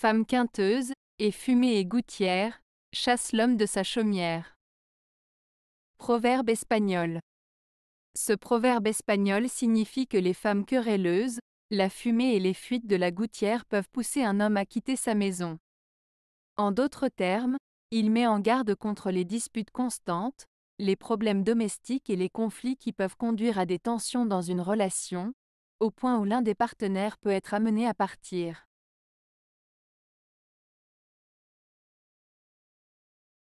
femme quinteuse, et fumée et gouttière, chasse l'homme de sa chaumière. Proverbe espagnol. Ce proverbe espagnol signifie que les femmes querelleuses, la fumée et les fuites de la gouttière peuvent pousser un homme à quitter sa maison. En d'autres termes, il met en garde contre les disputes constantes, les problèmes domestiques et les conflits qui peuvent conduire à des tensions dans une relation, au point où l'un des partenaires peut être amené à partir.